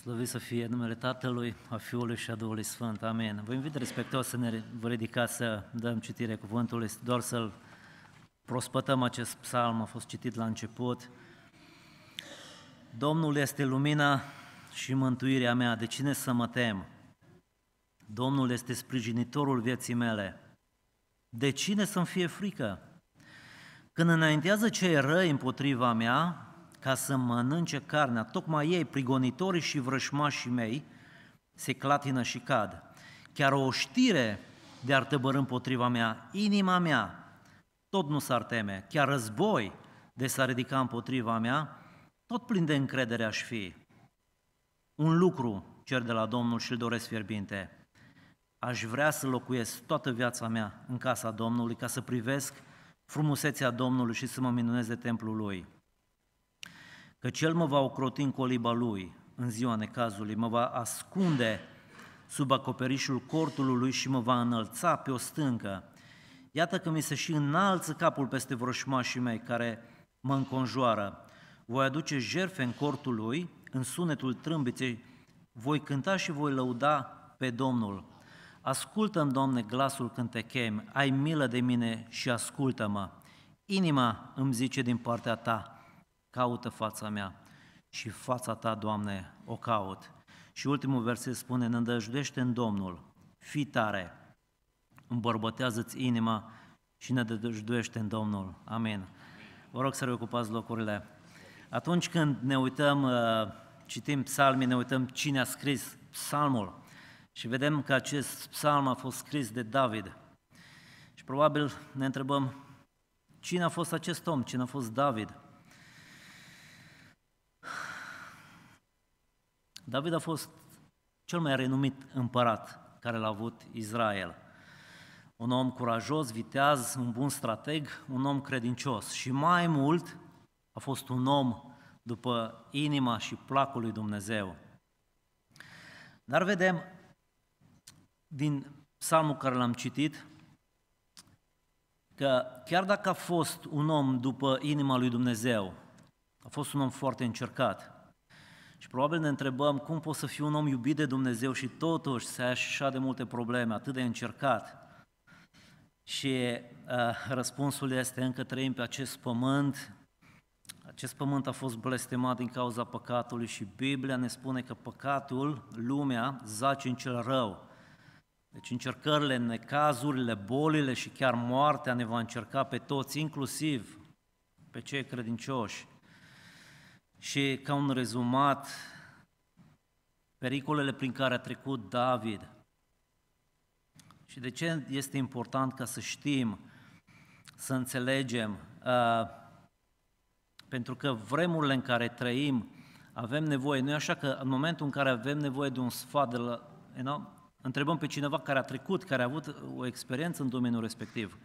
Slăvit să fie numele Tatălui, a Fiului și a Duhului Sfânt. Amen. Vă invit respectuos să ne vă ridicați să dăm citire cuvântului, doar să-l prospătăm acest psalm, a fost citit la început. Domnul este lumina și mântuirea mea, de cine să mă tem? Domnul este sprijinitorul vieții mele. De cine să-mi fie frică? Când înaintează cei răi împotriva mea, ca să mănânce carnea. Tocmai ei, prigonitorii și vrășmașii mei, se clatină și cad. Chiar o știre de ar împotriva mea, inima mea, tot nu s-ar teme, chiar război de s-ar ridica împotriva mea, tot plin de încredere aș fi. Un lucru cer de la Domnul și l doresc fierbinte. Aș vrea să locuiesc toată viața mea în casa Domnului ca să privesc frumusețea Domnului și să mă minunez de templul Lui că cel mă va ocroti în coliba lui în ziua necazului, mă va ascunde sub acoperișul cortului lui și mă va înălța pe o stâncă. Iată că mi se și înalță capul peste vrășmașii mei care mă înconjoară. Voi aduce jerfe în cortul lui, în sunetul trâmbiței, voi cânta și voi lăuda pe Domnul. Ascultă-mi, Doamne, glasul când te chem, ai milă de mine și ascultă-mă. Inima îmi zice din partea ta, caută fața mea și fața ta, Doamne, o caut. Și ultimul verset spune, nădăjduiește în Domnul, fii tare, îmbărbătează-ți inima și nădăjduiește în Domnul. Amin. Vă rog să reocupați locurile. Atunci când ne uităm, uh, citim psalmii, ne uităm cine a scris psalmul și vedem că acest psalm a fost scris de David. Și probabil ne întrebăm, cine a fost acest om, cine a fost David? David a fost cel mai renumit împărat care l-a avut Israel. Un om curajos, viteaz, un bun strateg, un om credincios și mai mult a fost un om după inima și placul lui Dumnezeu. Dar vedem din psalmul care l-am citit că chiar dacă a fost un om după inima lui Dumnezeu, a fost un om foarte încercat, și probabil ne întrebăm cum pot să fiu un om iubit de Dumnezeu și totuși să ai așa de multe probleme, atât de încercat. Și uh, răspunsul este încă trăim pe acest pământ, acest pământ a fost blestemat din cauza păcatului și Biblia ne spune că păcatul, lumea, zace în cel rău. Deci încercările, necazurile, bolile și chiar moartea ne va încerca pe toți, inclusiv pe cei credincioși. Și ca un rezumat, pericolele prin care a trecut David. Și de ce este important ca să știm, să înțelegem? Uh, pentru că vremurile în care trăim avem nevoie, nu e așa că în momentul în care avem nevoie de un sfat, de la, you know, întrebăm pe cineva care a trecut, care a avut o experiență în domeniul respectiv.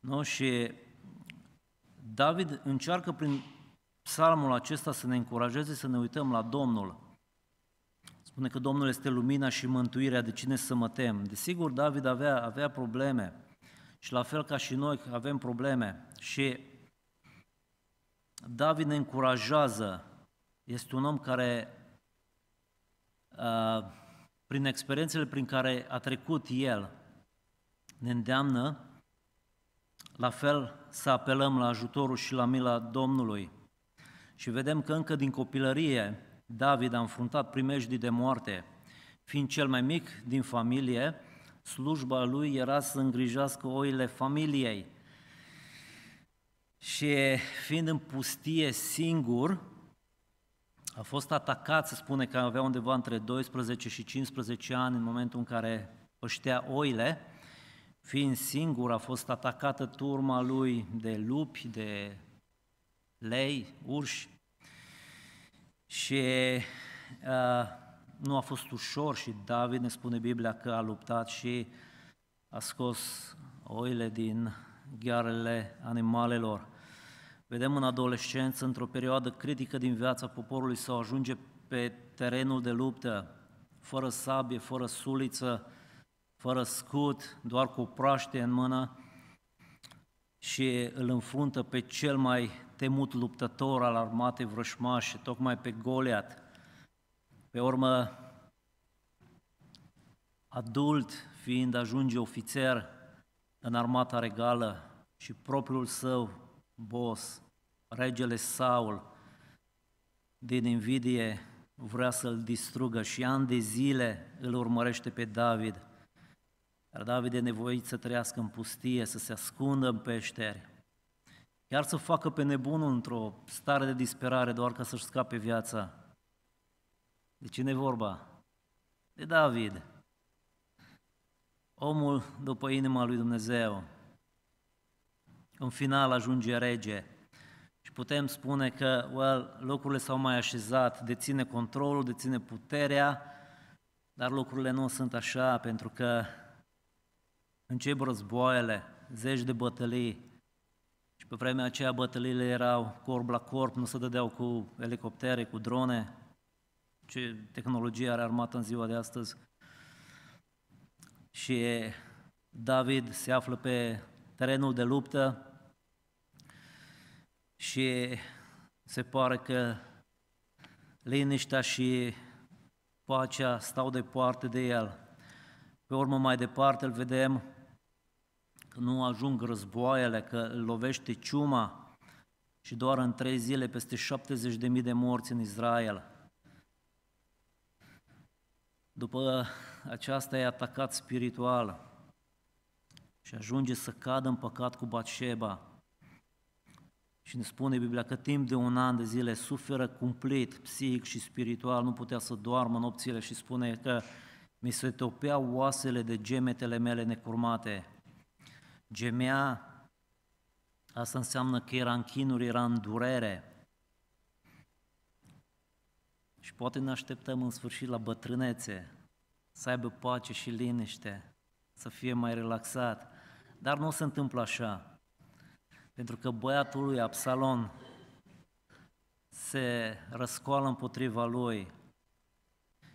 Nu? Și David încearcă prin psalmul acesta să ne încurajeze să ne uităm la Domnul. Spune că Domnul este lumina și mântuirea, de cine să mă tem? Desigur, David avea, avea probleme și la fel ca și noi avem probleme și David ne încurajează, este un om care uh, prin experiențele prin care a trecut el, ne îndeamnă la fel să apelăm la ajutorul și la mila Domnului. Și vedem că încă din copilărie David a înfruntat primejdii de moarte. Fiind cel mai mic din familie, slujba lui era să îngrijească oile familiei. Și fiind în pustie singur, a fost atacat, se spune că avea undeva între 12 și 15 ani în momentul în care păștea oile, fiind singur a fost atacată turma lui de lupi, de lei, urși. Și uh, nu a fost ușor și David ne spune Biblia că a luptat și a scos oile din ghearele animalelor. Vedem în adolescență, într-o perioadă critică din viața poporului să ajunge pe terenul de luptă, fără sabie, fără suliță, fără scut, doar cu o praște în mână și îl înfruntă pe cel mai temut luptător al armatei vrășmașe, tocmai pe Goliat. Pe urmă, adult fiind ajunge ofițer în armata regală și propriul său boss, regele Saul, din invidie vrea să-l distrugă și ani de zile îl urmărește pe David. Dar David e nevoit să trăiască în pustie, să se ascundă în peșteri iar să facă pe nebunul într-o stare de disperare doar ca să-și scape viața. De cine vorba? De David. Omul după inima lui Dumnezeu. În final ajunge rege și putem spune că well, locurile s-au mai așezat, deține controlul, deține puterea, dar lucrurile nu sunt așa pentru că încep războaiele, zeci de bătălii, și pe vremea aceea bătăliile erau corp la corp, nu se dădeau cu elicoptere, cu drone, ce tehnologie are armată în ziua de astăzi. Și David se află pe terenul de luptă și se pare că liniștea și pacea stau departe de el. Pe urmă, mai departe, îl vedem că nu ajung războaiele, că lovește ciuma și doar în trei zile peste 70.000 de morți în Israel. După aceasta e atacat spiritual și ajunge să cadă în păcat cu Batșeba. Și ne spune Biblia că timp de un an de zile suferă cumplit, psihic și spiritual, nu putea să doarmă nopțile și spune că mi se topeau oasele de gemetele mele necurmate gemea, asta înseamnă că era în chinuri, era în durere. Și poate ne așteptăm în sfârșit la bătrânețe, să aibă pace și liniște, să fie mai relaxat. Dar nu se întâmplă așa, pentru că băiatul lui Absalon se răscoală împotriva lui,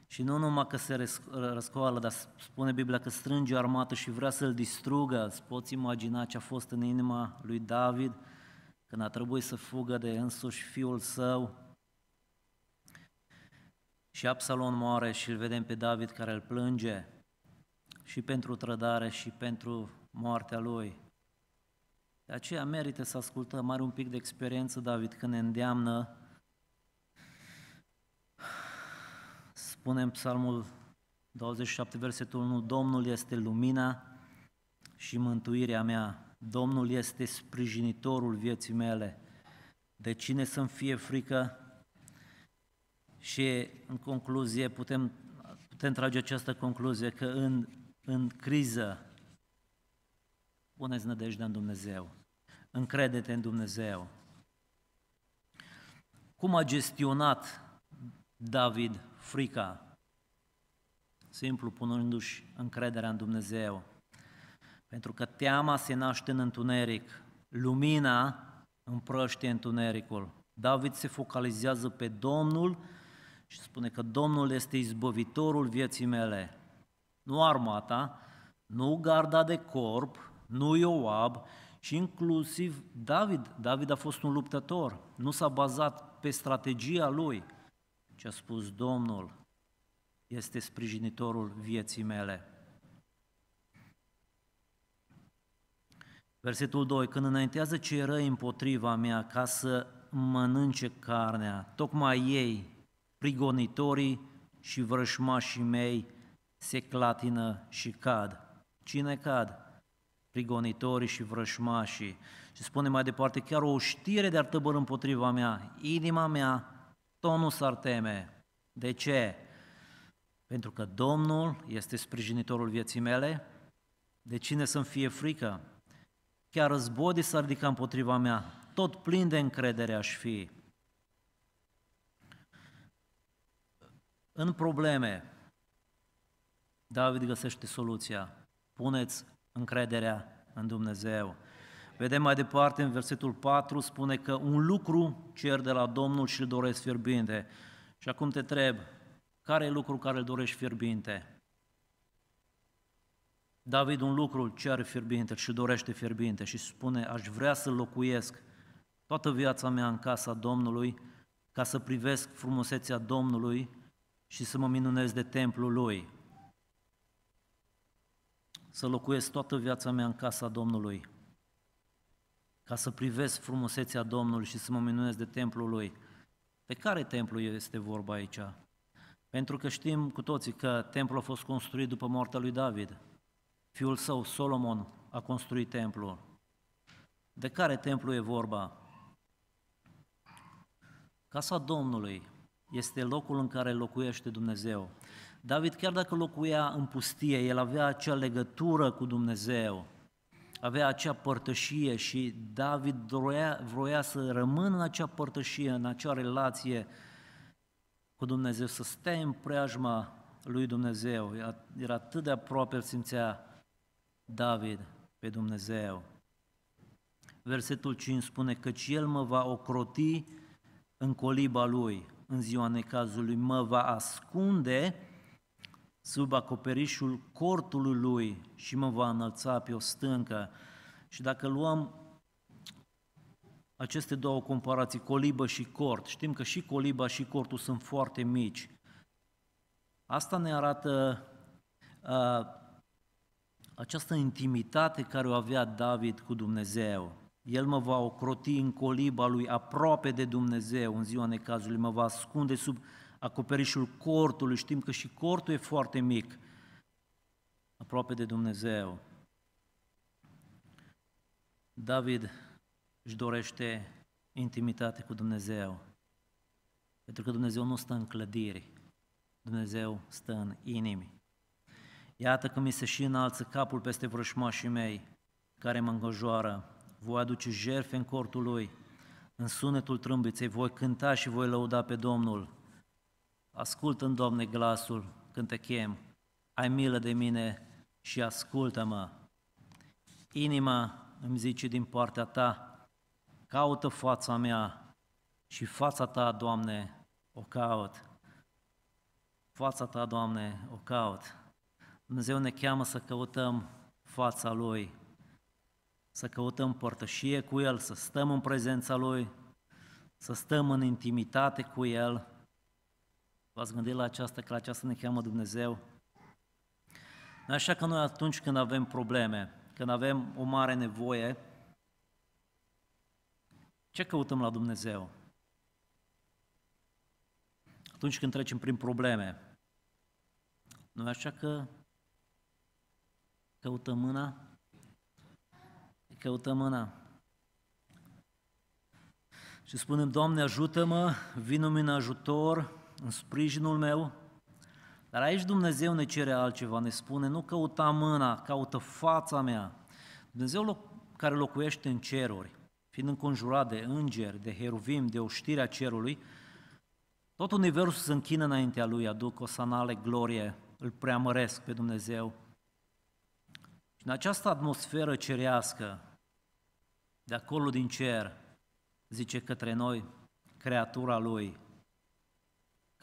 și nu numai că se răscoală, dar spune Biblia că strânge o armată și vrea să-l distrugă. Îți poți imagina ce a fost în inima lui David când a trebuit să fugă de însuși fiul său. Și Absalon moare și îl vedem pe David care îl plânge și pentru trădare și pentru moartea lui. De aceea merită să ascultăm, are un pic de experiență David când ne îndeamnă spune în Psalmul 27, versetul 1, Domnul este lumina și mântuirea mea, Domnul este sprijinitorul vieții mele, de cine să-mi fie frică? Și în concluzie putem, putem trage această concluzie că în, în criză puneți nădejdea în Dumnezeu, încredete în Dumnezeu. Cum a gestionat David frica, simplu punându-și încrederea în Dumnezeu. Pentru că teama se naște în întuneric, lumina împrăștie întunericul. David se focalizează pe Domnul și spune că Domnul este izbăvitorul vieții mele. Nu armata, nu garda de corp, nu Ioab și inclusiv David. David a fost un luptător, nu s-a bazat pe strategia lui, ce a spus Domnul este sprijinitorul vieții mele. Versetul 2. Când înaintează cei răi împotriva mea ca să mănânce carnea, tocmai ei, prigonitorii și vrășmașii mei, se clatină și cad. Cine cad? Prigonitorii și vrășmașii. Și spune mai departe, chiar o știre de-ar tăbăr împotriva mea, inima mea tot nu s-ar teme. De ce? Pentru că Domnul este sprijinitorul vieții mele, de cine să-mi fie frică? Chiar războdii s-ar ridica împotriva mea, tot plin de încredere aș fi. În probleme, David găsește soluția. Puneți încrederea în Dumnezeu. Vedem mai departe în versetul 4, spune că un lucru cer de la Domnul și îl doresc fierbinte. Și acum te întreb, care e lucru care îl dorești fierbinte? David un lucru cer cere fierbinte și dorește fierbinte și spune, aș vrea să locuiesc toată viața mea în casa Domnului, ca să privesc frumusețea Domnului și să mă minunez de templul Lui. Să locuiesc toată viața mea în casa Domnului ca să privesc frumusețea Domnului și să mă minunez de templul Lui. De care templu este vorba aici? Pentru că știm cu toții că templul a fost construit după moartea lui David. Fiul său, Solomon, a construit templul. De care templu e vorba? Casa Domnului este locul în care locuiește Dumnezeu. David, chiar dacă locuia în pustie, el avea acea legătură cu Dumnezeu avea acea părtășie și David vroia, vroia să rămână în acea părtășie, în acea relație cu Dumnezeu, să stea în preajma lui Dumnezeu. Era atât de aproape, simțea David pe Dumnezeu. Versetul 5 spune, că El mă va ocroti în coliba Lui, în ziua necazului, mă va ascunde sub acoperișul cortului lui și mă va înălța pe o stâncă. Și dacă luăm aceste două comparații, colibă și cort, știm că și coliba și cortul sunt foarte mici. Asta ne arată uh, această intimitate care o avea David cu Dumnezeu. El mă va ocroti în coliba lui aproape de Dumnezeu în ziua necazului, mă va ascunde sub acoperișul cortului, știm că și cortul e foarte mic, aproape de Dumnezeu. David își dorește intimitate cu Dumnezeu, pentru că Dumnezeu nu stă în clădiri, Dumnezeu stă în inimi. Iată că mi se și înalță capul peste vrășmașii mei, care mă îngojoară. Voi aduce jerfe în cortul lui, în sunetul trâmbiței voi cânta și voi lăuda pe Domnul ascultă în Domne glasul când te chem, ai milă de mine și ascultă-mă. Inima îmi zice din partea ta, caută fața mea și fața ta, Doamne, o caut. Fața ta, Doamne, o caut. Dumnezeu ne cheamă să căutăm fața Lui, să căutăm părtășie cu El, să stăm în prezența Lui, să stăm în intimitate cu El, V-ați gândit la aceasta, că la aceasta ne cheamă Dumnezeu? Așa că noi atunci când avem probleme, când avem o mare nevoie, ce căutăm la Dumnezeu? Atunci când trecem prin probleme, nu așa că căutăm mâna, căutăm mâna. Și spunem, Doamne, ajută-mă, vină-mi în ajutor, în sprijinul meu, dar aici Dumnezeu ne cere altceva, ne spune, nu căuta mâna, caută fața mea. Dumnezeu care locuiește în ceruri, fiind înconjurat de îngeri, de heruvim, de oștirea cerului, tot universul se închină înaintea lui, aduc o sanale glorie, îl preamăresc pe Dumnezeu. Și în această atmosferă cerească, de acolo din cer, zice către noi, creatura lui,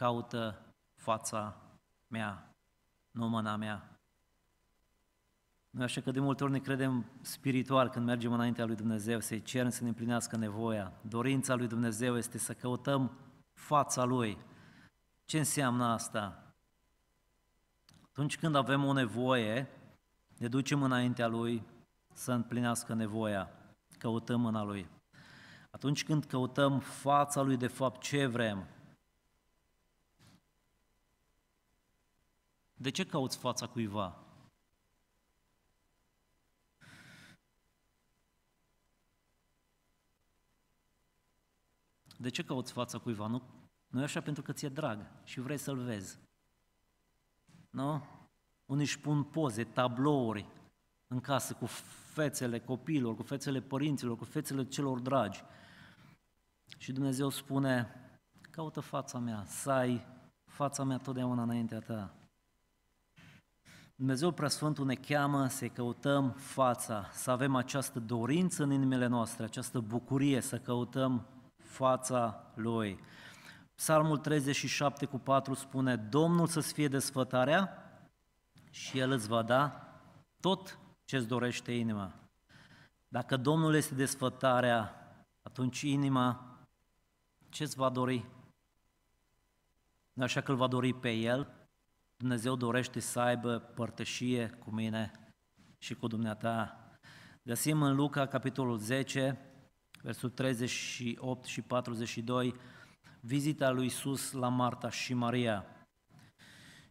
caută fața mea, nu mâna mea. Noi așa că de multe ori ne credem spiritual când mergem înaintea lui Dumnezeu, să-i cerem să ne împlinească nevoia. Dorința lui Dumnezeu este să căutăm fața Lui. Ce înseamnă asta? Atunci când avem o nevoie, ne ducem înaintea Lui să împlinească nevoia, căutăm mâna Lui. Atunci când căutăm fața Lui, de fapt, ce vrem? De ce cauți fața cuiva? De ce cauți fața cuiva? Nu, nu e așa pentru că ți-e drag și vrei să-l vezi. Nu? Unii își pun poze, tablouri în casă cu fețele copiilor, cu fețele părinților, cu fețele celor dragi. Și Dumnezeu spune, caută fața mea, să ai fața mea totdeauna înaintea ta. Dumnezeu Preasfântul ne cheamă să-i căutăm fața, să avem această dorință în inimile noastre, această bucurie să căutăm fața Lui. Psalmul 37 cu 4 spune, Domnul să-ți fie desfătarea și El îți va da tot ce-ți dorește inima. Dacă Domnul este desfătarea, atunci inima ce-ți va dori? Așa că îl va dori pe El, Dumnezeu dorește să aibă părtășie cu mine și cu dumneata. Găsim în Luca, capitolul 10, versul 38 și 42, vizita lui Iisus la Marta și Maria.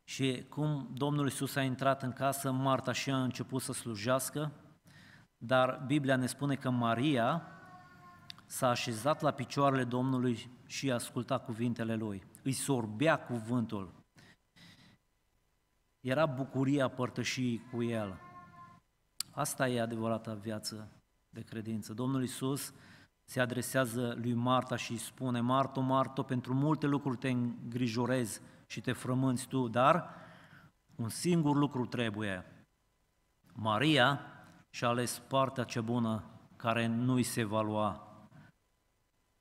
Și cum Domnul Iisus a intrat în casă, Marta și a început să slujească, dar Biblia ne spune că Maria s-a așezat la picioarele Domnului și a ascultat cuvintele Lui. Îi sorbea cuvântul. Era bucuria părtășii cu El. Asta e adevărata viață de credință. Domnul Isus se adresează lui Marta și îi spune, Marto, Marto, pentru multe lucruri te îngrijorezi și te frămânți tu, dar un singur lucru trebuie. Maria și-a ales partea cea bună care nu-i se va lua.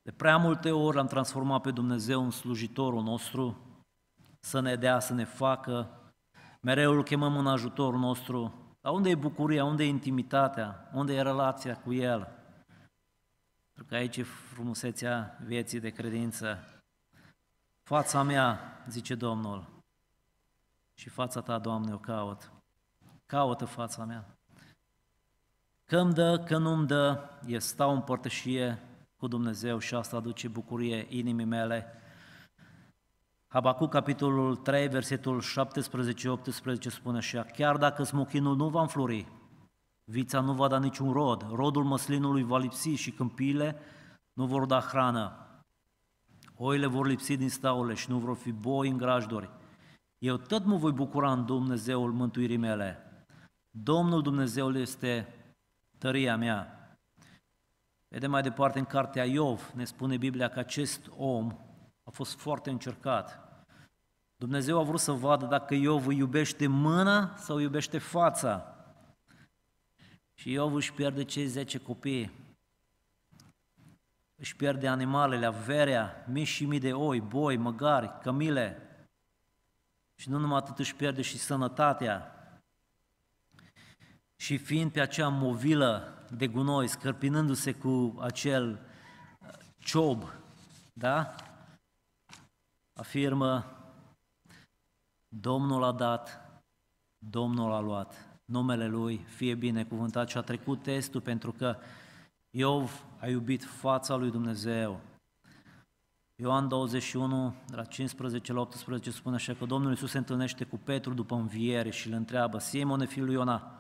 De prea multe ori am transformat pe Dumnezeu în slujitorul nostru, să ne dea, să ne facă, Mereu îl chemăm în ajutorul nostru. Dar unde e bucuria, unde e intimitatea, unde e relația cu El? Pentru că aici e frumusețea vieții de credință. Fața mea, zice Domnul, și fața ta, Doamne, o caut. Caută fața mea. Că îmi dă, că nu îmi dă, e stau în părtășie cu Dumnezeu și asta aduce bucurie inimii mele Habacu, capitolul 3, versetul 17-18 spune așa, chiar dacă smochinul nu va înflori, vița nu va da niciun rod, rodul măslinului va lipsi și câmpiile nu vor da hrană. Oile vor lipsi din staule și nu vor fi boi în grajduri. Eu tot mă voi bucura în Dumnezeul mântuirii mele. Domnul Dumnezeul este tăria mea. Vedem mai departe în cartea Iov, ne spune Biblia că acest om, a fost foarte încercat. Dumnezeu a vrut să vadă dacă Iov îi iubește mâna sau iubește fața. Și Iov își pierde cei 10 copii, își pierde animalele, averea, mii și mii de oi, boi, măgari, cămile. Și nu numai atât își pierde și sănătatea. Și fiind pe acea movilă de gunoi, scărpinându-se cu acel ciob, da? afirmă, Domnul a dat, Domnul a luat, numele Lui fie binecuvântat și a trecut testul pentru că Iov a iubit fața lui Dumnezeu. Ioan 21, la 15 la 18 spune așa că Domnul Iisus se întâlnește cu Petru după înviere și îl întreabă, Simone, fiul lui Iona,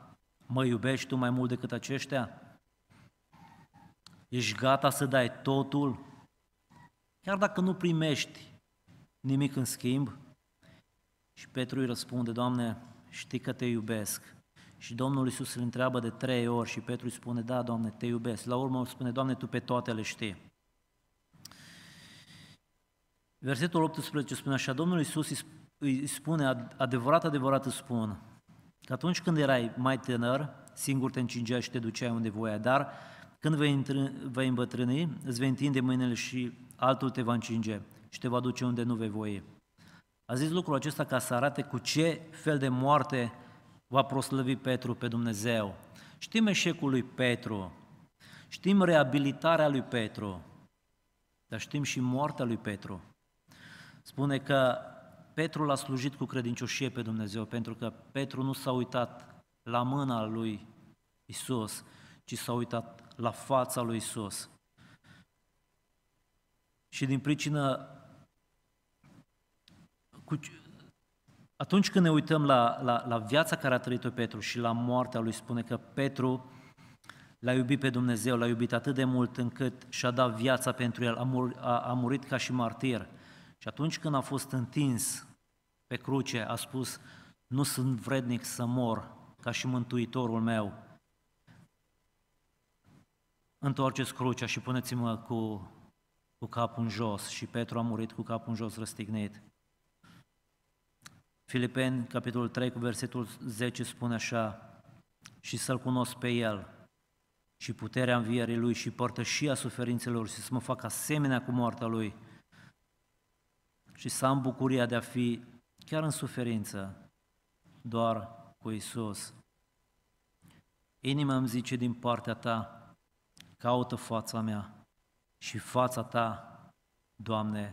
mă iubești tu mai mult decât aceștia? Ești gata să dai totul? Chiar dacă nu primești nimic în schimb? Și Petru îi răspunde, Doamne, știi că te iubesc. Și Domnul Iisus îl întreabă de trei ori și Petru îi spune, da, Doamne, te iubesc. La urmă îi spune, Doamne, Tu pe toate le știi. Versetul 18 spune așa, Domnul Iisus îi spune, adevărat, adevărat îți spun, că atunci când erai mai tânăr, singur te încingeai și te duceai unde voia, dar când vei, intră, vei îmbătrâni, îți vei întinde mâinile și altul te va încinge și te va duce unde nu vei voie. A zis lucrul acesta ca să arate cu ce fel de moarte va proslăvi Petru pe Dumnezeu. Știm eșecul lui Petru, știm reabilitarea lui Petru, dar știm și moartea lui Petru. Spune că Petru l-a slujit cu credincioșie pe Dumnezeu, pentru că Petru nu s-a uitat la mâna lui Isus, ci s-a uitat la fața lui Isus. Și din pricină cu, atunci când ne uităm la, la, la viața care a trăit-o Petru și la moartea lui, spune că Petru l-a iubit pe Dumnezeu, l-a iubit atât de mult încât și-a dat viața pentru el, a, mur, a, a murit ca și martir. Și atunci când a fost întins pe cruce, a spus, nu sunt vrednic să mor ca și mântuitorul meu. Întoarceți crucea și puneți-mă cu, cu capul în jos. Și Petru a murit cu capul în jos răstignit. Filipeni, capitolul 3, cu versetul 10 spune așa, și să-L cunosc pe El și puterea învierii Lui și părtășia suferințelor și să mă fac asemenea cu moartea Lui și să am bucuria de a fi chiar în suferință doar cu Isus. Inima îmi zice din partea ta, caută fața mea și fața ta, Doamne,